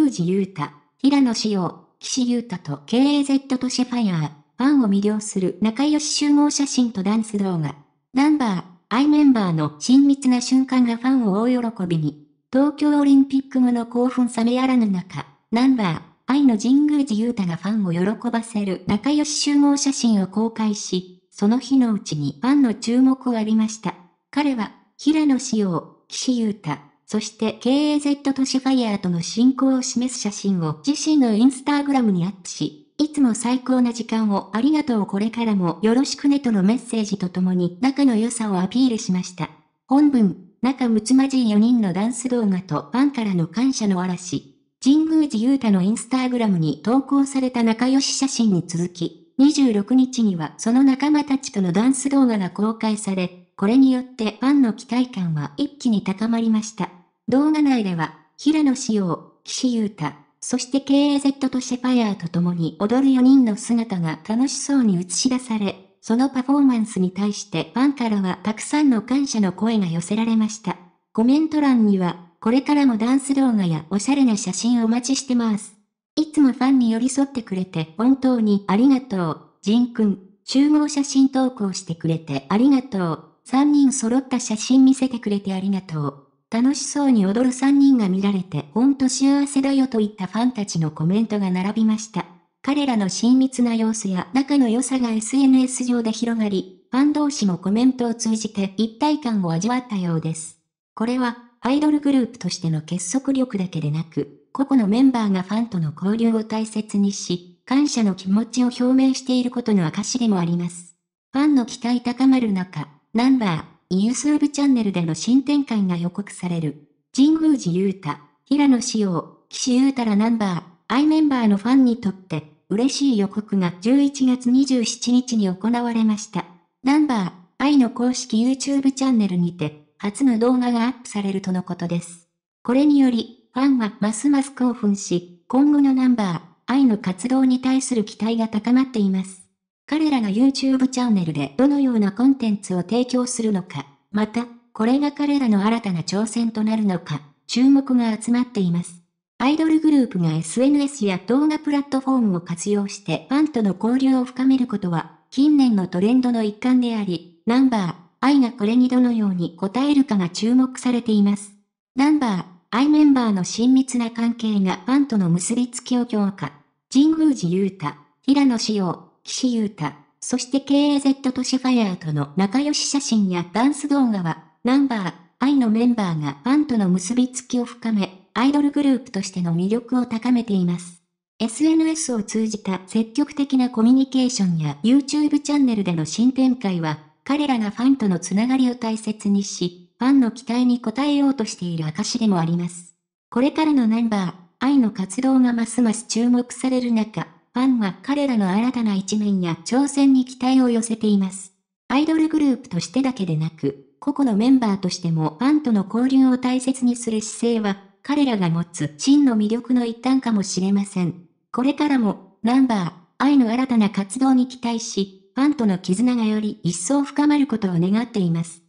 宮司優太、平野紫耀、岸優太と KAZ 都シェファイアー、ファンを魅了する仲良し集合写真とダンス動画。ナンバー、アイメンバーの親密な瞬間がファンを大喜びに。東京オリンピック後の興奮冷めやらぬ中、ナンバー、愛の神宮寺優太がファンを喜ばせる仲良し集合写真を公開し、その日のうちにファンの注目を浴びました。彼は、平野紫耀、岸優太、そして KAZ 都市ファイヤーとの進行を示す写真を自身のインスタグラムにアップし、いつも最高な時間をありがとうこれからもよろしくねとのメッセージとともに仲の良さをアピールしました。本文、仲睦まじい4人のダンス動画とファンからの感謝の嵐。神宮寺雄太のインスタグラムに投稿された仲良し写真に続き、26日にはその仲間たちとのダンス動画が公開され、これによってファンの期待感は一気に高まりました。動画内では、平野紫耀、岸優太、そして KAZ とシェパイアーと共に踊る4人の姿が楽しそうに映し出され、そのパフォーマンスに対してファンからはたくさんの感謝の声が寄せられました。コメント欄には、これからもダンス動画やおしゃれな写真をお待ちしてます。いつもファンに寄り添ってくれて本当にありがとう。ジンくん、集合写真投稿してくれてありがとう。3人揃った写真見せてくれてありがとう。楽しそうに踊る3人が見られてほんと幸せだよといったファンたちのコメントが並びました。彼らの親密な様子や仲の良さが SNS 上で広がり、ファン同士もコメントを通じて一体感を味わったようです。これは、アイドルグループとしての結束力だけでなく、個々のメンバーがファンとの交流を大切にし、感謝の気持ちを表明していることの証でもあります。ファンの期待高まる中、ナンバー、YouTube チャンネルでの新展開が予告される。神宮寺勇太、平野紫耀、岸優太らナンバー、アイメンバーのファンにとって、嬉しい予告が11月27日に行われました。ナンバー、愛の公式 YouTube チャンネルにて、初の動画がアップされるとのことです。これにより、ファンはますます興奮し、今後のナンバー、愛の活動に対する期待が高まっています。彼らが YouTube チャンネルでどのようなコンテンツを提供するのか、また、これが彼らの新たな挑戦となるのか、注目が集まっています。アイドルグループが SNS や動画プラットフォームを活用してファンとの交流を深めることは、近年のトレンドの一環であり、ナンバー、愛がこれにどのように応えるかが注目されています。ナンバー、愛メンバーの親密な関係がファンとの結びつきを強化。神宮寺勇太、平野紫耀、岸優太、そして KAZ 都シファイアーとの仲良し写真やダンス動画は、ナンバー、愛のメンバーがファンとの結びつきを深め、アイドルグループとしての魅力を高めています。SNS を通じた積極的なコミュニケーションや YouTube チャンネルでの新展開は、彼らがファンとのつながりを大切にし、ファンの期待に応えようとしている証でもあります。これからのナンバー、愛の活動がますます注目される中、ファンは彼らの新たな一面や挑戦に期待を寄せています。アイドルグループとしてだけでなく、個々のメンバーとしてもファンとの交流を大切にする姿勢は、彼らが持つ真の魅力の一端かもしれません。これからも、ナンバー、愛の新たな活動に期待し、ファンとの絆がより一層深まることを願っています。